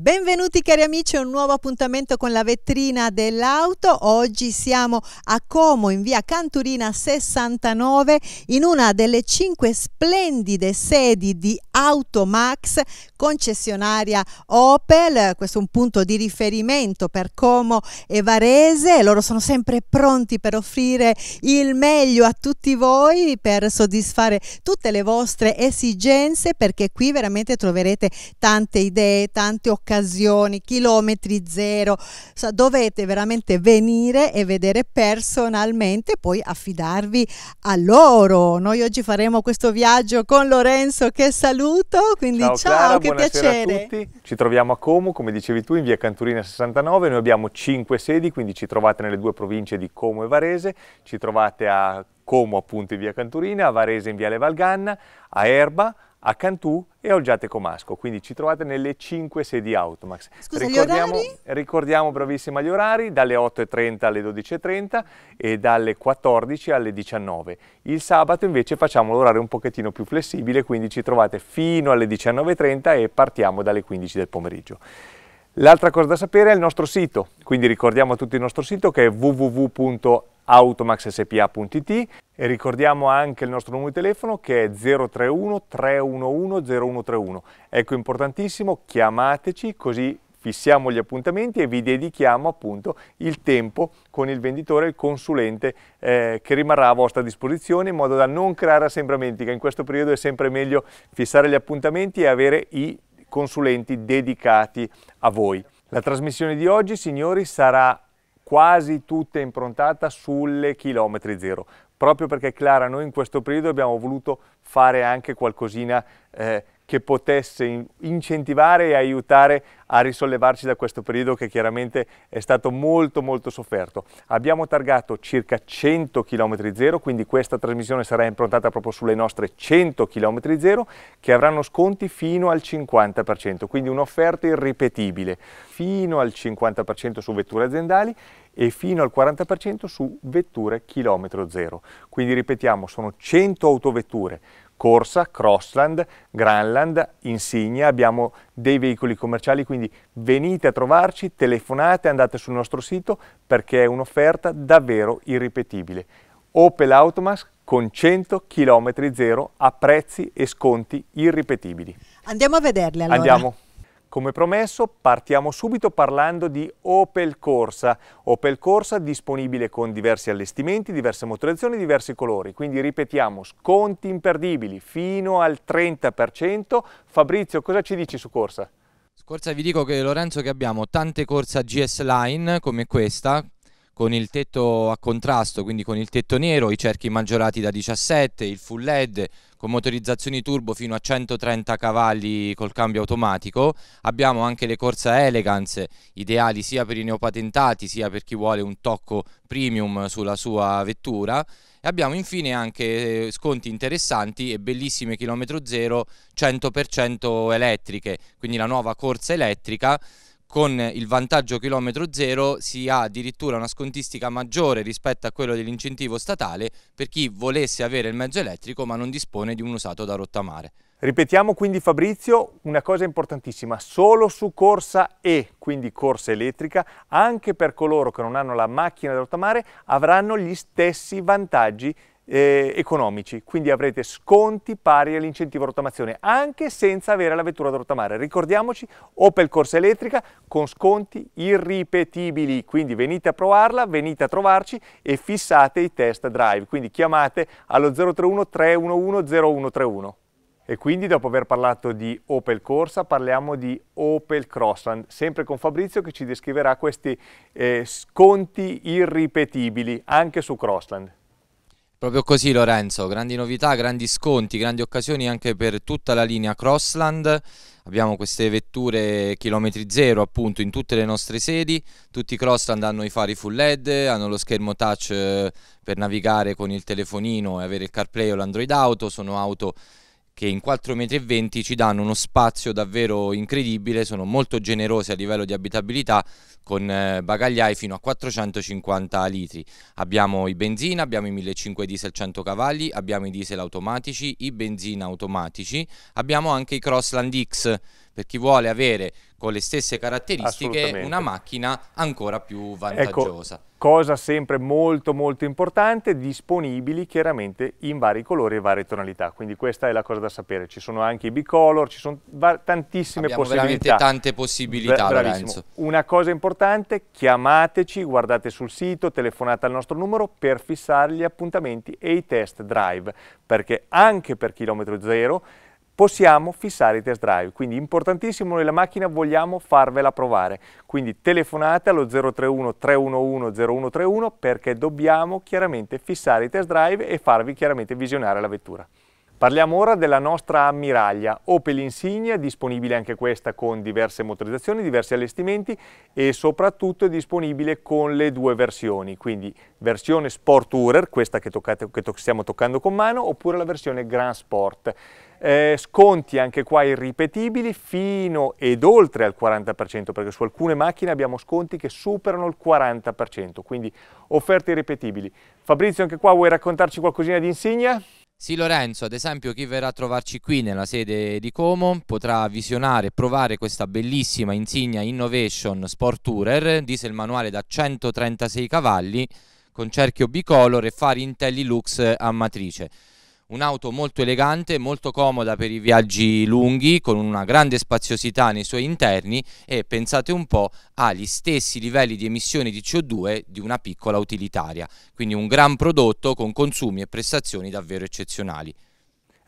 Benvenuti cari amici a un nuovo appuntamento con la vetrina dell'auto. Oggi siamo a Como in via Canturina 69 in una delle cinque splendide sedi di Automax, concessionaria Opel. Questo è un punto di riferimento per Como e Varese. Loro sono sempre pronti per offrire il meglio a tutti voi, per soddisfare tutte le vostre esigenze perché qui veramente troverete tante idee, tante occasioni occasioni, chilometri zero, so, dovete veramente venire e vedere personalmente, poi affidarvi a loro. Noi oggi faremo questo viaggio con Lorenzo che saluto, quindi ciao, ciao Clara, che piacere. Ciao A tutti. Ci troviamo a Como, come dicevi tu, in via Canturina 69, noi abbiamo 5 sedi, quindi ci trovate nelle due province di Como e Varese, ci trovate a Como appunto in via Canturina, a Varese in viale Valganna, a Erba, a Cantù e a Olgiate Comasco, quindi ci trovate nelle 5 sedi Automax. Scusa, ricordiamo, ricordiamo bravissima gli orari, dalle 8.30 alle 12.30 e dalle 14 alle 19. Il sabato invece facciamo l'orario un pochettino più flessibile, quindi ci trovate fino alle 19.30 e partiamo dalle 15 del pomeriggio. L'altra cosa da sapere è il nostro sito, quindi ricordiamo a tutti il nostro sito che è www.automaxspa.it e ricordiamo anche il nostro numero di telefono che è 031 311 0131. Ecco, importantissimo, chiamateci così fissiamo gli appuntamenti e vi dedichiamo appunto il tempo con il venditore il consulente eh, che rimarrà a vostra disposizione in modo da non creare assembramenti, che in questo periodo è sempre meglio fissare gli appuntamenti e avere i consulenti dedicati a voi. La trasmissione di oggi, signori, sarà quasi tutta improntata sulle chilometri zero proprio perché Clara noi in questo periodo abbiamo voluto fare anche qualcosina eh, che potesse incentivare e aiutare a risollevarci da questo periodo che chiaramente è stato molto molto sofferto. Abbiamo targato circa 100 km zero, quindi questa trasmissione sarà improntata proprio sulle nostre 100 km zero che avranno sconti fino al 50%, quindi un'offerta irripetibile, fino al 50% su vetture aziendali e fino al 40% su vetture chilometro zero. Quindi ripetiamo, sono 100 autovetture corsa, crossland, granland, insignia, abbiamo dei veicoli commerciali, quindi venite a trovarci, telefonate, andate sul nostro sito perché è un'offerta davvero irripetibile. Opel Automax con 100 km zero a prezzi e sconti irripetibili. Andiamo a vederle allora. Andiamo. Come promesso partiamo subito parlando di Opel Corsa. Opel Corsa disponibile con diversi allestimenti, diverse motorizzazioni, diversi colori. Quindi ripetiamo, sconti imperdibili fino al 30%. Fabrizio, cosa ci dici su Corsa? Corsa vi dico che Lorenzo che abbiamo tante Corsa GS Line come questa con il tetto a contrasto, quindi con il tetto nero, i cerchi maggiorati da 17, il full LED con motorizzazioni turbo fino a 130 cavalli col cambio automatico. Abbiamo anche le Corsa Elegance, ideali sia per i neopatentati sia per chi vuole un tocco premium sulla sua vettura. E abbiamo infine anche eh, sconti interessanti e bellissime chilometro zero 100% elettriche, quindi la nuova corsa elettrica con il vantaggio chilometro zero si ha addirittura una scontistica maggiore rispetto a quello dell'incentivo statale per chi volesse avere il mezzo elettrico ma non dispone di un usato da rottamare. Ripetiamo quindi Fabrizio una cosa importantissima, solo su corsa E, quindi corsa elettrica, anche per coloro che non hanno la macchina da rottamare avranno gli stessi vantaggi eh, economici, quindi avrete sconti pari all'incentivo a rottamazione anche senza avere la vettura da rottamare. Ricordiamoci, Opel Corsa Elettrica con sconti irripetibili, quindi venite a provarla, venite a trovarci e fissate i test drive, quindi chiamate allo 031 311 0131. E quindi dopo aver parlato di Opel Corsa parliamo di Opel Crossland, sempre con Fabrizio che ci descriverà questi eh, sconti irripetibili anche su Crossland. Proprio così Lorenzo, grandi novità, grandi sconti, grandi occasioni anche per tutta la linea Crossland, abbiamo queste vetture chilometri zero appunto in tutte le nostre sedi, tutti i Crossland hanno i fari full LED, hanno lo schermo touch eh, per navigare con il telefonino e avere il CarPlay o l'Android Auto, sono auto che in 4,20 m ci danno uno spazio davvero incredibile, sono molto generose a livello di abitabilità con eh, bagagliai fino a 450 litri. Abbiamo i benzina, abbiamo i 1500 diesel 100 cavalli, abbiamo i diesel automatici, i benzina automatici, abbiamo anche i Crossland X per chi vuole avere con le stesse caratteristiche una macchina ancora più ecco, vantaggiosa. Ecco, cosa sempre molto molto importante, disponibili chiaramente in vari colori e varie tonalità, quindi questa è la cosa da sapere, ci sono anche i bicolor, ci sono tantissime Abbiamo possibilità. tante possibilità Bra Lorenzo. Una cosa importante, chiamateci, guardate sul sito, telefonate al nostro numero per fissare gli appuntamenti e i test drive, perché anche per chilometro zero possiamo fissare i test drive. Quindi importantissimo, noi la macchina vogliamo farvela provare. Quindi telefonate allo 031 311 0131 perché dobbiamo chiaramente fissare i test drive e farvi chiaramente visionare la vettura. Parliamo ora della nostra ammiraglia Opel Insignia, disponibile anche questa con diverse motorizzazioni, diversi allestimenti e soprattutto è disponibile con le due versioni, quindi versione Sport Tourer, questa che, toccate, che to stiamo toccando con mano, oppure la versione Grand Sport eh, sconti anche qua irripetibili fino ed oltre al 40%, perché su alcune macchine abbiamo sconti che superano il 40%, quindi offerte irripetibili. Fabrizio, anche qua vuoi raccontarci qualcosina di Insignia? Sì Lorenzo, ad esempio chi verrà a trovarci qui nella sede di Como potrà visionare e provare questa bellissima Insignia Innovation Sport Tourer, diesel manuale da 136 cavalli con cerchio bicolore e fari Intellilux a matrice un'auto molto elegante, molto comoda per i viaggi lunghi, con una grande spaziosità nei suoi interni e pensate un po' ha gli stessi livelli di emissioni di CO2 di una piccola utilitaria, quindi un gran prodotto con consumi e prestazioni davvero eccezionali.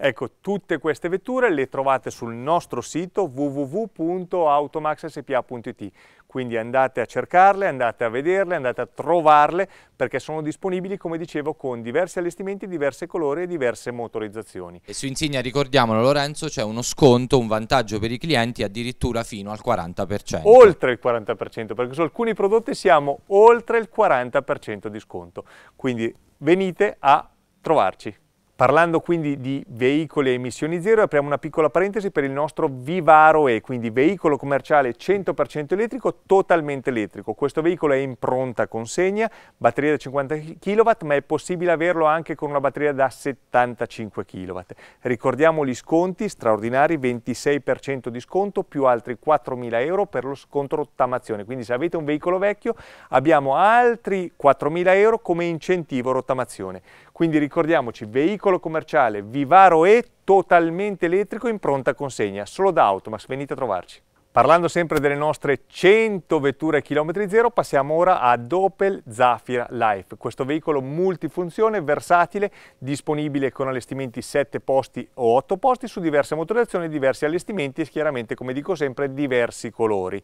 Ecco, tutte queste vetture le trovate sul nostro sito www.automaxspa.it, quindi andate a cercarle, andate a vederle, andate a trovarle perché sono disponibili, come dicevo, con diversi allestimenti, diverse colori e diverse motorizzazioni. E su Insignia, ricordiamolo Lorenzo, c'è uno sconto, un vantaggio per i clienti addirittura fino al 40%. Oltre il 40%, perché su alcuni prodotti siamo oltre il 40% di sconto, quindi venite a trovarci. Parlando quindi di veicoli a emissioni zero, apriamo una piccola parentesi per il nostro Vivaro E, quindi veicolo commerciale 100% elettrico, totalmente elettrico. Questo veicolo è in pronta consegna, batteria da 50 kW, ma è possibile averlo anche con una batteria da 75 kW. Ricordiamo gli sconti straordinari, 26% di sconto più altri 4.000 euro per lo sconto rottamazione. Quindi se avete un veicolo vecchio abbiamo altri 4.000 euro come incentivo rottamazione. Quindi ricordiamoci, veicolo commerciale Vivaro E totalmente elettrico in pronta consegna, solo da Automax, venite a trovarci. Parlando sempre delle nostre 100 vetture chilometri zero, passiamo ora a Opel Zafira Life, questo veicolo multifunzione, versatile, disponibile con allestimenti 7 posti o 8 posti su diverse motorizzazioni, diversi allestimenti e chiaramente, come dico sempre, diversi colori.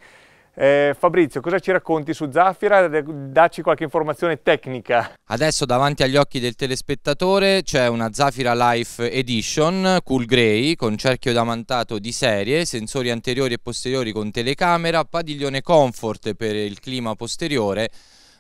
Eh, Fabrizio, cosa ci racconti su Zaffira? Dacci qualche informazione tecnica. Adesso davanti agli occhi del telespettatore c'è una Zaffira Life Edition Cool Grey con cerchio damantato di serie, sensori anteriori e posteriori con telecamera, padiglione comfort per il clima posteriore,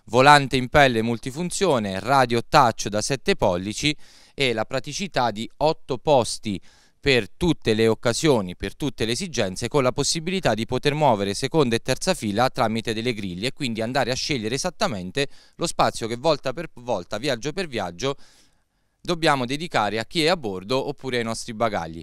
volante in pelle multifunzione, radio touch da 7 pollici e la praticità di 8 posti per tutte le occasioni, per tutte le esigenze, con la possibilità di poter muovere seconda e terza fila tramite delle griglie e quindi andare a scegliere esattamente lo spazio che volta per volta, viaggio per viaggio, dobbiamo dedicare a chi è a bordo oppure ai nostri bagagli.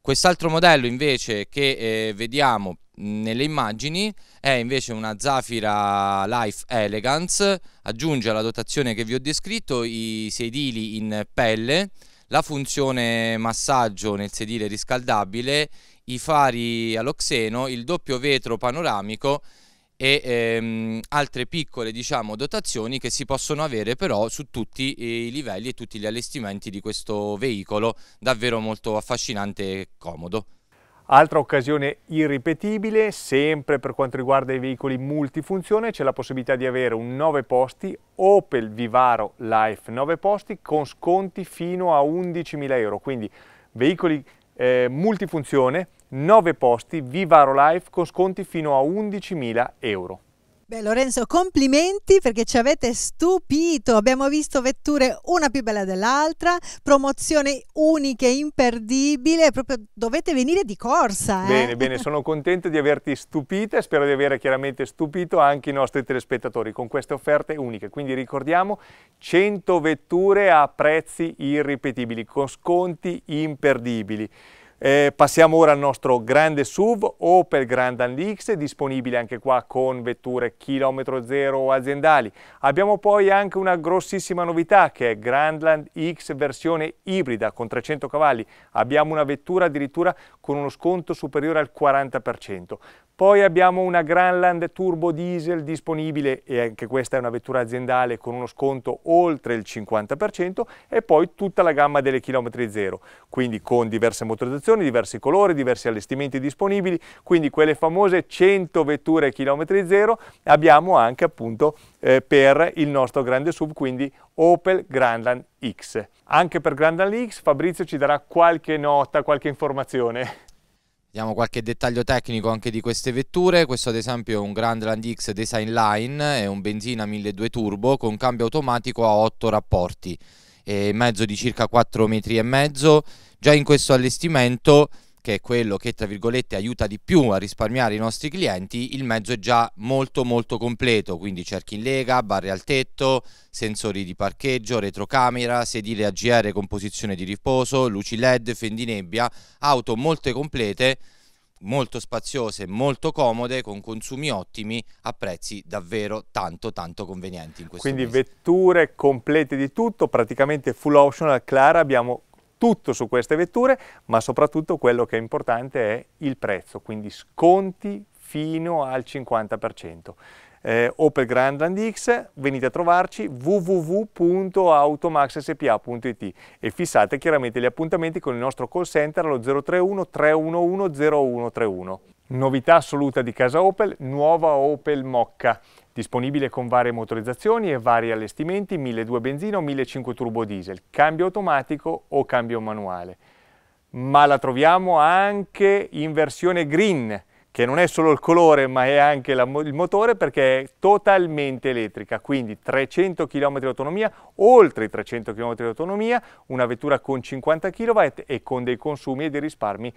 Quest'altro modello invece che eh, vediamo nelle immagini è invece una Zafira Life Elegance, aggiunge alla dotazione che vi ho descritto i sedili in pelle, la funzione massaggio nel sedile riscaldabile, i fari all'oxeno, il doppio vetro panoramico e ehm, altre piccole diciamo, dotazioni che si possono avere però su tutti i livelli e tutti gli allestimenti di questo veicolo davvero molto affascinante e comodo. Altra occasione irripetibile, sempre per quanto riguarda i veicoli multifunzione, c'è la possibilità di avere un 9 posti Opel Vivaro Life 9 posti con sconti fino a 11.000 euro, quindi veicoli eh, multifunzione, 9 posti Vivaro Life con sconti fino a 11.000 euro. Beh Lorenzo, complimenti perché ci avete stupito, abbiamo visto vetture una più bella dell'altra, promozioni uniche, imperdibile, proprio dovete venire di corsa. Eh? Bene, bene, sono contento di averti stupita e spero di aver chiaramente stupito anche i nostri telespettatori con queste offerte uniche. Quindi ricordiamo 100 vetture a prezzi irripetibili, con sconti imperdibili. Eh, passiamo ora al nostro grande SUV Opel Grand X, disponibile anche qua con vetture chilometro zero o aziendali. Abbiamo poi anche una grossissima novità che è Grandland X versione ibrida con 300 cavalli. Abbiamo una vettura addirittura con uno sconto superiore al 40%. Poi abbiamo una Grandland Turbo Diesel disponibile, e anche questa è una vettura aziendale con uno sconto oltre il 50%, e poi tutta la gamma delle chilometri zero, quindi con diverse motorizzazioni, diversi colori, diversi allestimenti disponibili, quindi quelle famose 100 vetture chilometri zero abbiamo anche appunto eh, per il nostro grande sub, quindi Opel Grandland X. Anche per Grandland X Fabrizio ci darà qualche nota, qualche informazione. Diamo qualche dettaglio tecnico anche di queste vetture, questo ad esempio è un Grandland X Design Line, è un benzina 1.2 turbo con cambio automatico a 8 rapporti, e mezzo di circa 4 metri e mezzo, già in questo allestimento che è quello che tra virgolette aiuta di più a risparmiare i nostri clienti, il mezzo è già molto molto completo, quindi cerchi in lega, barre al tetto, sensori di parcheggio, retrocamera, sedile AGR con posizione di riposo, luci LED, fendinebbia, auto molto complete, molto spaziose, molto comode, con consumi ottimi, a prezzi davvero tanto tanto convenienti. Quindi mese. vetture complete di tutto, praticamente full optional, Clara, abbiamo tutto su queste vetture, ma soprattutto quello che è importante è il prezzo, quindi sconti fino al 50%. Eh, Opel Grandland X, venite a trovarci www.automaxspa.it e fissate chiaramente gli appuntamenti con il nostro call center allo 031 311 0131. Novità assoluta di casa Opel, nuova Opel Mocca. Disponibile con varie motorizzazioni e vari allestimenti, 1.200 benzina o 1.500 turbo diesel, cambio automatico o cambio manuale. Ma la troviamo anche in versione green, che non è solo il colore ma è anche la, il motore perché è totalmente elettrica, quindi 300 km di autonomia, oltre i 300 km di autonomia, una vettura con 50 kW e con dei consumi e dei risparmi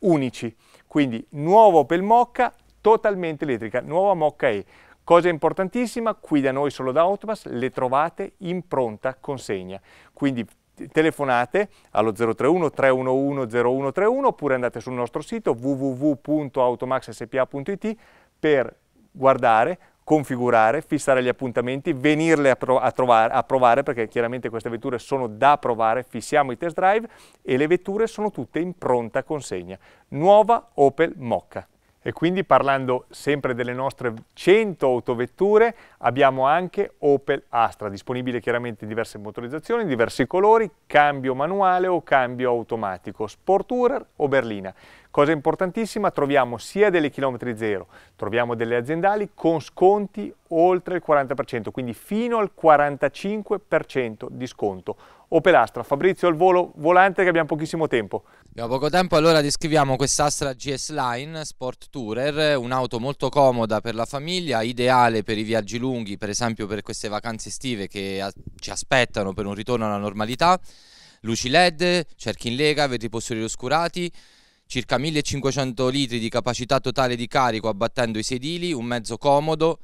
unici. Quindi nuovo Opel Mocca, totalmente elettrica, nuova Mocca E. Cosa importantissima, qui da noi solo da Autobus le trovate in pronta consegna, quindi telefonate allo 031 311 0131 oppure andate sul nostro sito www.automaxspa.it per guardare configurare, fissare gli appuntamenti, venirle a, prov a, trovare, a, provare, perché chiaramente queste vetture sono da provare, fissiamo i test drive e le vetture sono tutte in pronta consegna. Nuova Opel Mocca e quindi parlando sempre delle nostre 100 autovetture abbiamo anche Opel Astra, disponibile chiaramente in diverse motorizzazioni, diversi colori, cambio manuale o cambio automatico, Sport Tourer o berlina. Cosa importantissima, troviamo sia delle chilometri zero, troviamo delle aziendali con sconti oltre il 40%, quindi fino al 45% di sconto o Pelastra. Fabrizio al volo, volante che abbiamo pochissimo tempo. Abbiamo poco tempo, allora descriviamo questa Astra GS Line Sport Tourer, un'auto molto comoda per la famiglia, ideale per i viaggi lunghi, per esempio per queste vacanze estive che ci aspettano per un ritorno alla normalità. Luci LED, cerchi in lega, vetri posteriori oscurati, circa 1500 litri di capacità totale di carico abbattendo i sedili, un mezzo comodo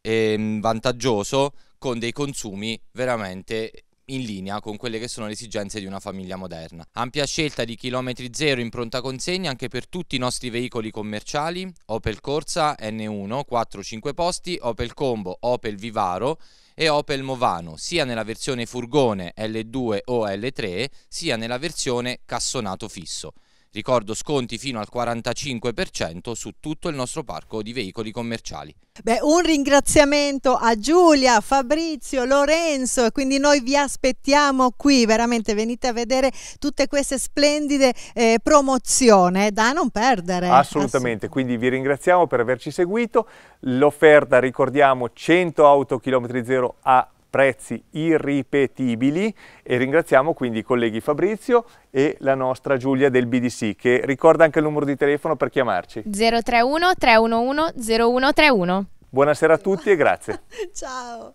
e ehm, vantaggioso con dei consumi veramente in linea con quelle che sono le esigenze di una famiglia moderna. Ampia scelta di chilometri zero in pronta consegna anche per tutti i nostri veicoli commerciali, Opel Corsa N1, 4-5 posti, Opel Combo, Opel Vivaro e Opel Movano, sia nella versione furgone L2 o L3, sia nella versione cassonato fisso. Ricordo sconti fino al 45% su tutto il nostro parco di veicoli commerciali. Beh, un ringraziamento a Giulia, Fabrizio, Lorenzo e quindi noi vi aspettiamo qui, veramente venite a vedere tutte queste splendide eh, promozioni eh, da non perdere. Assolutamente, Assolut quindi vi ringraziamo per averci seguito, l'offerta ricordiamo 100 auto chilometri zero a prezzi irripetibili e ringraziamo quindi i colleghi Fabrizio e la nostra Giulia del BDC che ricorda anche il numero di telefono per chiamarci 031 311 0131. Buonasera a tutti e grazie. Ciao.